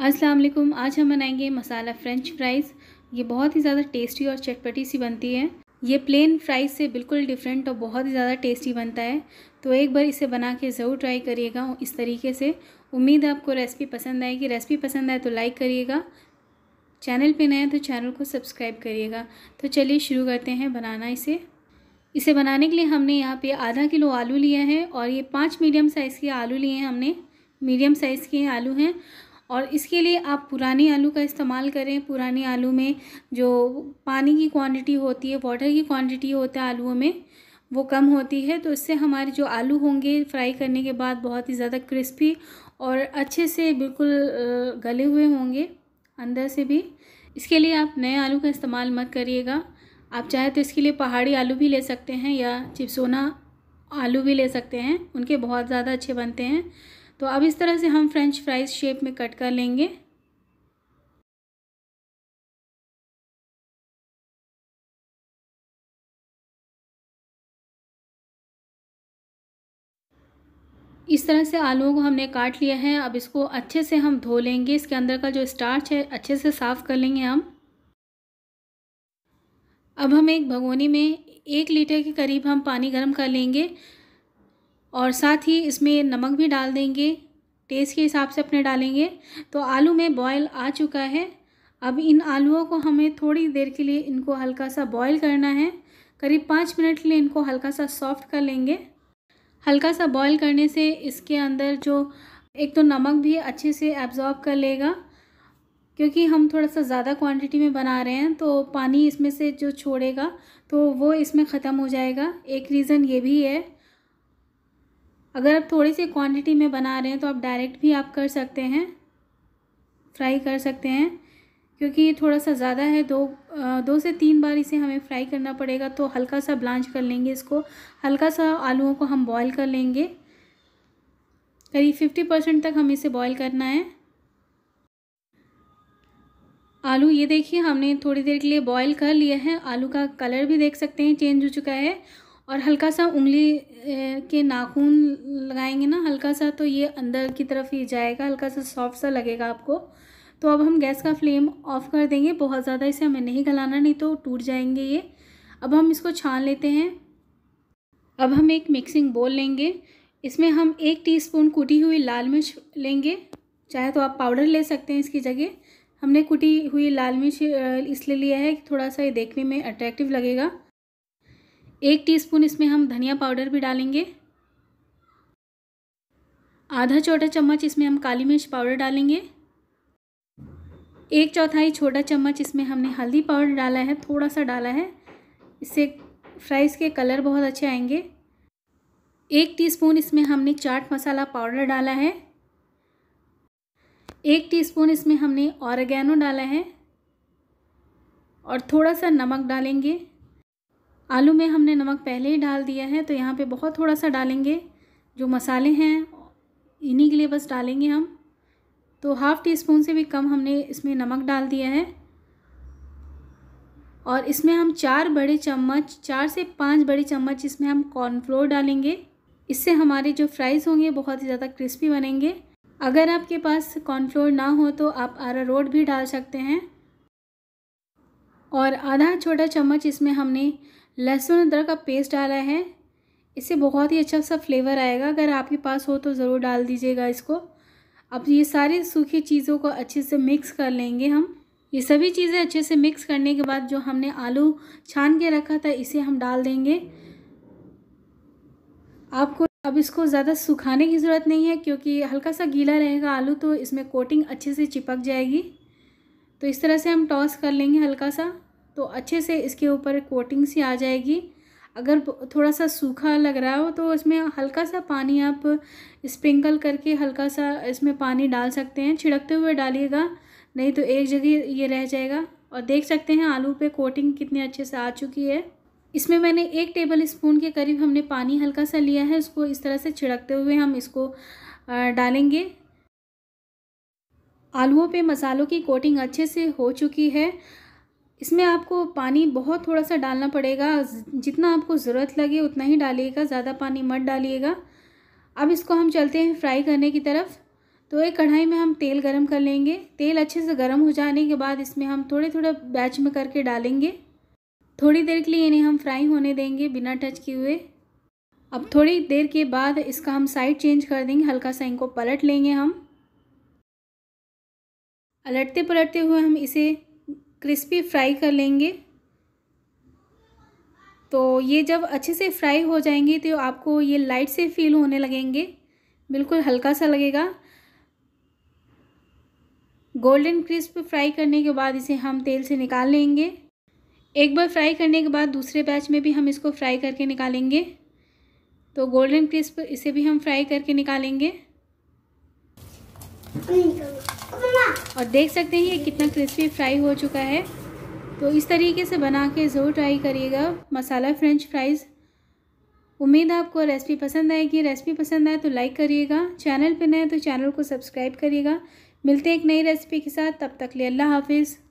अस्सलाम वालेकुम आज हम बनाएंगे मसाला फ्रेंच फ्राइज़ ये बहुत ही ज़्यादा टेस्टी और चटपटी सी बनती है ये प्लेन फ्राइज़ से बिल्कुल डिफरेंट और बहुत ही ज़्यादा टेस्टी बनता है तो एक बार इसे बना के ज़रूर ट्राई करिएगा इस तरीके से उम्मीद है आपको रेसिपी पसंद आएगी रेसिपी पसंद आए तो लाइक करिएगा चैनल पर नए तो चैनल को सब्सक्राइब करिएगा तो चलिए शुरू करते हैं बनाना इसे इसे बनाने के लिए हमने यहाँ पे आधा किलो आलू लिया है और ये पाँच मीडियम साइज़ के आलू लिए हैं हमने मीडियम साइज़ के आलू हैं और इसके लिए आप पुराने आलू का इस्तेमाल करें पुराने आलू में जो पानी की क्वांटिटी होती है वाटर की क्वांटिटी होता है आलूओं में वो कम होती है तो इससे हमारे जो आलू होंगे फ्राई करने के बाद बहुत ही ज़्यादा क्रिस्पी और अच्छे से बिल्कुल गले हुए होंगे अंदर से भी इसके लिए आप नए आलू का इस्तेमाल मत करिएगा आप चाहे तो इसके लिए पहाड़ी आलू भी ले सकते हैं या चिपसोना आलू भी ले सकते हैं उनके बहुत ज़्यादा अच्छे बनते हैं तो अब इस तरह से हम फ्रेंच फ्राइज शेप में कट कर लेंगे इस तरह से आलूओं को हमने काट लिया है अब इसको अच्छे से हम धो लेंगे इसके अंदर का जो स्टार्च है अच्छे से साफ़ कर लेंगे हम अब हम एक भगोनी में एक लीटर के करीब हम पानी गर्म कर लेंगे और साथ ही इसमें नमक भी डाल देंगे टेस्ट के हिसाब से अपने डालेंगे तो आलू में बॉयल आ चुका है अब इन आलूओं को हमें थोड़ी देर के लिए इनको हल्का सा बॉयल करना है करीब पाँच मिनट के लिए इनको हल्का सा सॉफ्ट कर लेंगे हल्का सा बॉयल करने से इसके अंदर जो एक तो नमक भी अच्छे से एब्जॉर्ब कर लेगा क्योंकि हम थोड़ा सा ज़्यादा क्वांटिटी में बना रहे हैं तो पानी इसमें से जो छोड़ेगा तो वो इसमें ख़त्म हो जाएगा एक रीज़न ये भी है अगर आप थोड़ी सी क्वांटिटी में बना रहे हैं तो आप डायरेक्ट भी आप कर सकते हैं फ्राई कर सकते हैं क्योंकि ये थोड़ा सा ज़्यादा है दो दो से तीन बार इसे हमें फ्राई करना पड़ेगा तो हल्का सा ब्लांच कर लेंगे इसको हल्का सा आलूओं को हम बॉईल कर लेंगे करीब फिफ्टी परसेंट तक हम इसे बॉईल करना है आलू ये देखिए हमने थोड़ी देर के लिए बॉईल कर लिया है आलू का कलर भी देख सकते हैं चेंज हो चुका है और हल्का सा उंगली के नाखून लगाएंगे ना हल्का सा तो ये अंदर की तरफ ही जाएगा हल्का सा सॉफ्ट सा लगेगा आपको तो अब हम गैस का फ्लेम ऑफ कर देंगे बहुत ज़्यादा इसे हमें नहीं गलाना नहीं तो टूट जाएंगे ये अब हम इसको छान लेते हैं अब हम एक मिक्सिंग बोल लेंगे इसमें हम एक टीस्पून कुटी हुई लाल मिर्च लेंगे चाहे तो आप पाउडर ले सकते हैं इसकी जगह हमने कुटी हुई लाल मिर्च इसलिए लिया है कि थोड़ा सा ये देखने में अट्रैक्टिव लगेगा एक टीस्पून इसमें हम धनिया पाउडर भी डालेंगे आधा छोटा चम्मच इसमें हम काली मिर्च पाउडर डालेंगे एक चौथाई छोटा चम्मच इसमें हमने हल्दी पाउडर डाला है थोड़ा सा डाला है इससे फ्राइज़ के कलर बहुत अच्छे आएंगे एक टीस्पून इसमें हमने चाट मसाला पाउडर डाला है एक टीस्पून इसमें हमने ऑरेगैनो डाला है और थोड़ा सा नमक डालेंगे आलू में हमने नमक पहले ही डाल दिया है तो यहाँ पे बहुत थोड़ा सा डालेंगे जो मसाले हैं इन्हीं के लिए बस डालेंगे हम तो हाफ़ टी स्पून से भी कम हमने इसमें नमक डाल दिया है और इसमें हम चार बड़े चम्मच चार से पाँच बड़े चम्मच इसमें हम कॉर्नफ्लोर डालेंगे इससे हमारे जो फ्राइज़ होंगे बहुत ही ज़्यादा क्रिस्पी बनेंगे अगर आपके पास कॉर्नफ्लोर ना हो तो आप आरा रोड भी डाल सकते हैं और आधा छोटा चम्मच इसमें हमने लहसुन अदरक का पेस्ट डाला है इससे बहुत ही अच्छा सा फ्लेवर आएगा अगर आपके पास हो तो ज़रूर डाल दीजिएगा इसको अब ये सारी सूखी चीज़ों को अच्छे से मिक्स कर लेंगे हम ये सभी चीज़ें अच्छे से मिक्स करने के बाद जो हमने आलू छान के रखा था इसे हम डाल देंगे आपको अब इसको ज़्यादा सुखाने की ज़रूरत नहीं है क्योंकि हल्का सा गीला रहेगा आलू तो इसमें कोटिंग अच्छे से चिपक जाएगी तो इस तरह से हम टॉस कर लेंगे हल्का सा तो अच्छे से इसके ऊपर कोटिंग सी आ जाएगी अगर थोड़ा सा सूखा लग रहा हो तो इसमें हल्का सा पानी आप स्प्रिंकल करके हल्का सा इसमें पानी डाल सकते हैं छिड़कते हुए डालिएगा नहीं तो एक जगह ये रह जाएगा और देख सकते हैं आलू पे कोटिंग कितने अच्छे से आ चुकी है इसमें मैंने एक टेबल स्पून के करीब हमने पानी हल्का सा लिया है उसको इस तरह से छिड़कते हुए हम इसको डालेंगे आलूओं पे मसालों की कोटिंग अच्छे से हो चुकी है इसमें आपको पानी बहुत थोड़ा सा डालना पड़ेगा जितना आपको ज़रूरत लगे उतना ही डालिएगा ज़्यादा पानी मत डालिएगा अब इसको हम चलते हैं फ्राई करने की तरफ तो एक कढ़ाई में हम तेल गरम कर लेंगे तेल अच्छे से गरम हो जाने के बाद इसमें हम थोड़े थोड़े बैच में करके डालेंगे थोड़ी देर के लिए इन्हें हम फ्राई होने देंगे बिना टच किए हुए अब थोड़ी देर के बाद इसका हम साइड चेंज कर देंगे हल्का सा इनको पलट लेंगे हम पलटते पलटते हुए हम इसे क्रिस्पी फ्राई कर लेंगे तो ये जब अच्छे से फ्राई हो जाएंगे तो आपको ये लाइट से फील होने लगेंगे बिल्कुल हल्का सा लगेगा गोल्डन क्रिस्प फ्राई करने के बाद इसे हम तेल से निकाल लेंगे एक बार फ्राई करने के बाद दूसरे बैच में भी हम इसको फ्राई करके निकालेंगे तो गोल्डन क्रिस्प इसे भी हम फ्राई करके निकालेंगे और देख सकते हैं ये कितना क्रिस्पी फ्राई हो चुका है तो इस तरीके से बना के ज़रूर ट्राई करिएगा मसाला फ्रेंच फ्राइज़ उम्मीद आपको रेसिपी पसंद आएगी रेसिपी पसंद आए तो लाइक करिएगा चैनल पर नए तो चैनल को सब्सक्राइब करिएगा मिलते हैं एक नई रेसिपी के साथ तब तक लिए अल्लाह हाफिज़